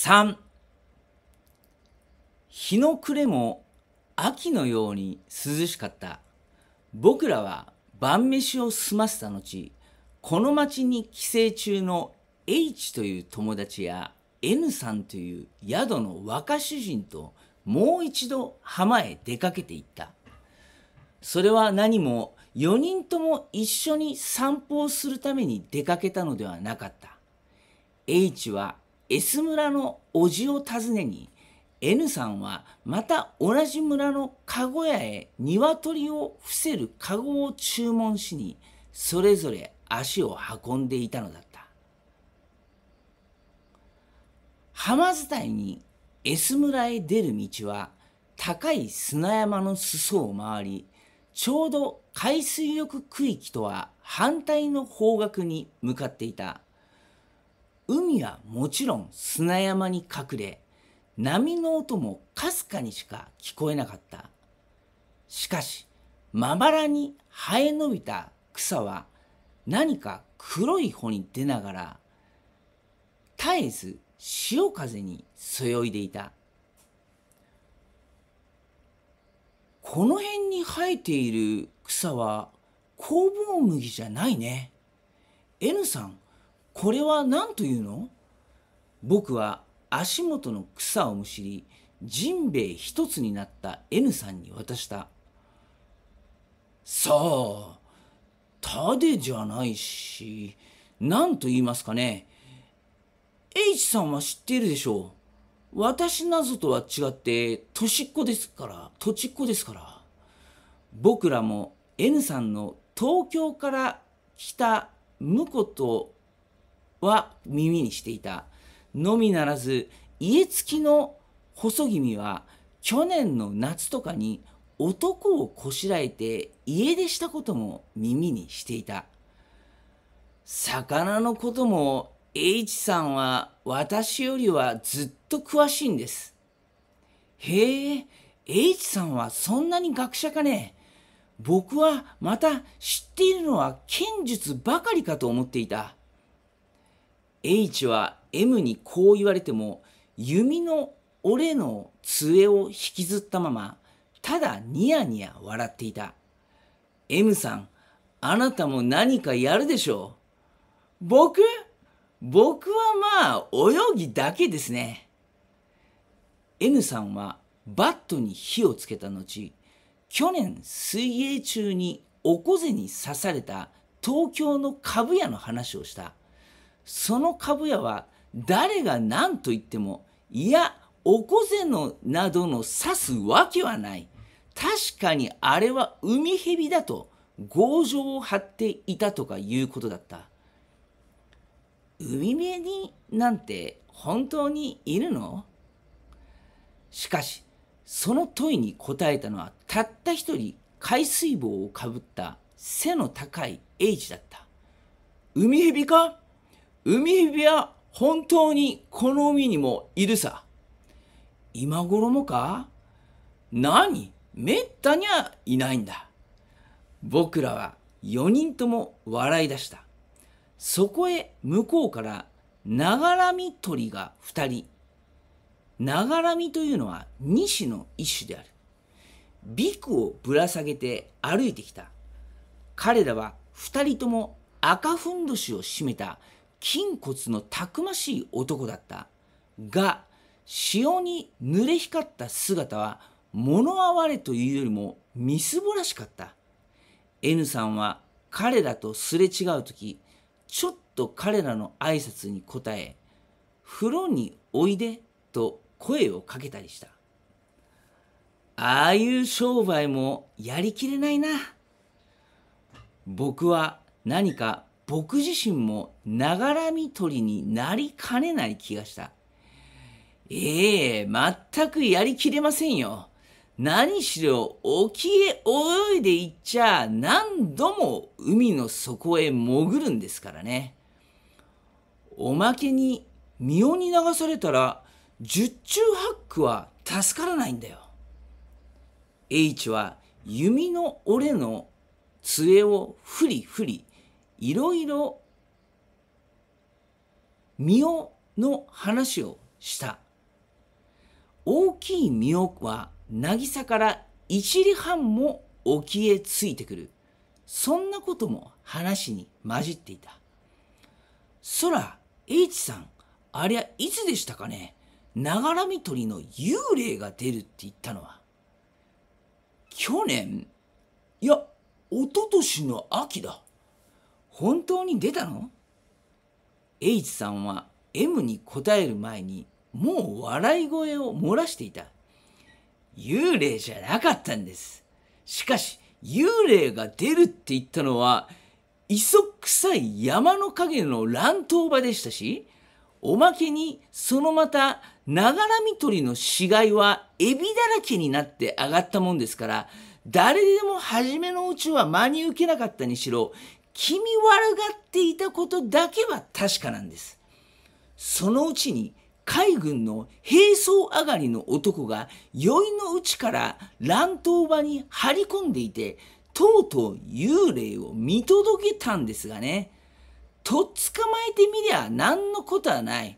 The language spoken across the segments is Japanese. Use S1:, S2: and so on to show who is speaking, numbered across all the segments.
S1: 3日の暮れも秋のように涼しかった僕らは晩飯を済ませた後この町に帰省中の H という友達や N さんという宿の若主人ともう一度浜へ出かけていったそれは何も4人とも一緒に散歩をするために出かけたのではなかった H は S 村の叔父を訪ねに N さんはまた同じ村の籠屋へ鶏を伏せる籠を注文しにそれぞれ足を運んでいたのだった浜伝いに S 村へ出る道は高い砂山の裾を回りちょうど海水浴区域とは反対の方角に向かっていた海はもちろん砂山に隠れ、波の音もかすかにしか聞こえなかった。しかし、まばらに生え伸びた草は何か黒い穂に出ながら、絶えず潮風にそよいでいた。この辺に生えている草は工房麦じゃないね。N さんこれは何というの僕は足元の草をむしり、ジンベエ一つになった N さんに渡した。さあ、たデじゃないし、何と言いますかね。H さんは知っているでしょう。私なぞとは違って、年っ子ですから、土地っ子ですから。僕らも N さんの東京から来た婿とは耳にしていた。のみならず、家付きの細君は去年の夏とかに男をこしらえて家出したことも耳にしていた。魚のことも H さんは私よりはずっと詳しいんです。へえ、H さんはそんなに学者かね僕はまた知っているのは剣術ばかりかと思っていた。H は M にこう言われても弓の俺の杖を引きずったままただニヤニヤ笑っていた M さんあなたも何かやるでしょう僕僕はまあ泳ぎだけですね N さんはバットに火をつけた後去年水泳中におこぜに刺された東京の株屋の話をしたその株屋は誰が何と言ってもいやおこぜのなどの刺すわけはない確かにあれは海蛇だと強情を張っていたとかいうことだった海辺になんて本当にいるのしかしその問いに答えたのはたった一人海水帽をかぶった背の高いエイジだった海蛇か海蛇は本当にこの海にもいるさ。今頃もか何めったにはいないんだ。僕らは4人とも笑い出した。そこへ向こうからながらみ鳥が2人。ながらみというのは西の一種である。ビクをぶら下げて歩いてきた。彼らは2人とも赤ふんどしを締めた筋骨のたくましい男だったが潮に濡れ光った姿は物哀れというよりもみすぼらしかった N さんは彼らとすれ違う時ちょっと彼らの挨拶に答え「風呂においで」と声をかけたりしたああいう商売もやりきれないな僕は何か僕自身もながらみ取りになりかねない気がした。ええー、全くやりきれませんよ。何しろ沖へ泳いでいっちゃ何度も海の底へ潜るんですからね。おまけに身に流されたら十中八九は助からないんだよ。H は弓の折れの杖をふりふりいろいろ身をの話をした大きい身をは渚から一里半も沖へついてくるそんなことも話に混じっていたそら H さんありゃいつでしたかねながらみ鳥の幽霊が出るって言ったのは去年いや一昨年の秋だ本当に出たの ?H さんは M に答える前にもう笑い声を漏らしていた。幽霊じゃなかったんです。しかし、幽霊が出るって言ったのは、磯臭い山の陰の乱闘場でしたし、おまけに、そのまた、ながらみ取りの死骸は、エビだらけになって上がったもんですから、誰でも初めのうちは真に受けなかったにしろ、気味悪がっていたことだけは確かなんです。そのうちに海軍の兵装上がりの男が酔いのうちから乱闘場に張り込んでいて、とうとう幽霊を見届けたんですがね。とっ捕まえてみりゃ何のことはない。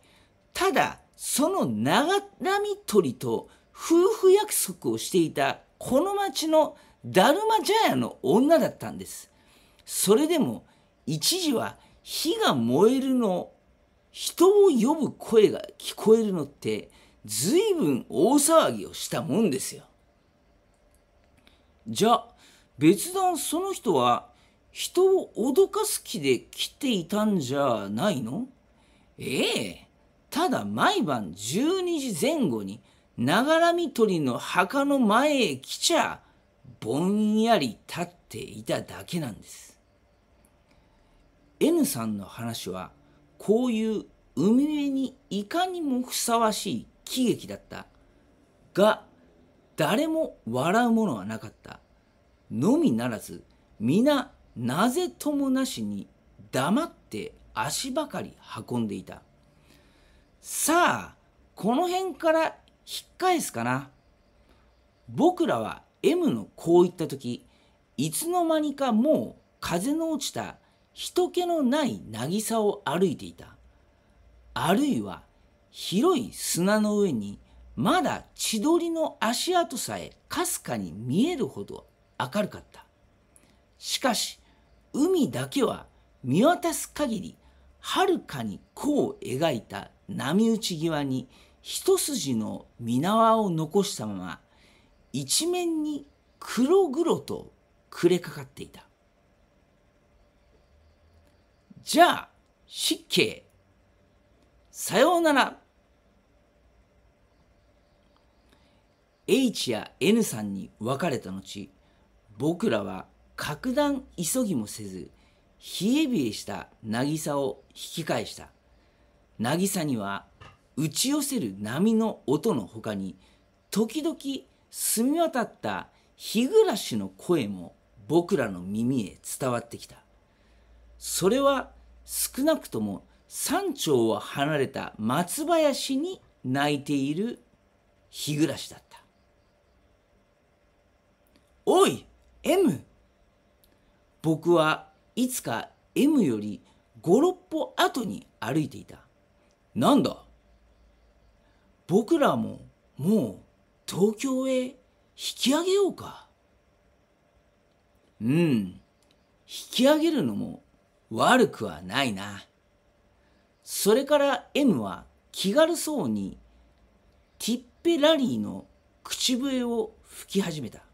S1: ただ、その長波鳥と夫婦約束をしていたこの町のだるま茶屋の女だったんです。それでも一時は火が燃えるの人を呼ぶ声が聞こえるのって随分大騒ぎをしたもんですよ。じゃあ別段その人は人を脅かす気で来ていたんじゃないのええただ毎晩12時前後にながらみ鳥の墓の前へ来ちゃぼんやり立っていただけなんです。N さんの話はこういう海辺にいかにもふさわしい喜劇だったが誰も笑うものはなかったのみならず皆なぜともなしに黙って足ばかり運んでいたさあこの辺から引っ返すかな僕らは M のこう言った時いつの間にかもう風の落ちた人気のない渚を歩いていた。あるいは広い砂の上にまだ千鳥の足跡さえかすかに見えるほど明るかった。しかし海だけは見渡す限りはるかに弧を描いた波打ち際に一筋の水縄を残したまま一面に黒々と暮れかかっていた。じゃあ失敬さようなら H や N さんに別れた後僕らは格段急ぎもせず冷え冷えした渚を引き返した渚には打ち寄せる波の音のほかに時々澄み渡った日暮らしの声も僕らの耳へ伝わってきたそれは少なくとも山頂を離れた松林に泣いている日暮だった。おい !M! 僕はいつか M より56歩後に歩いていた。なんだ僕らももう東京へ引き上げようか。うん。引き上げるのも悪くはないな。それから N は気軽そうにティッペラリーの口笛を吹き始めた。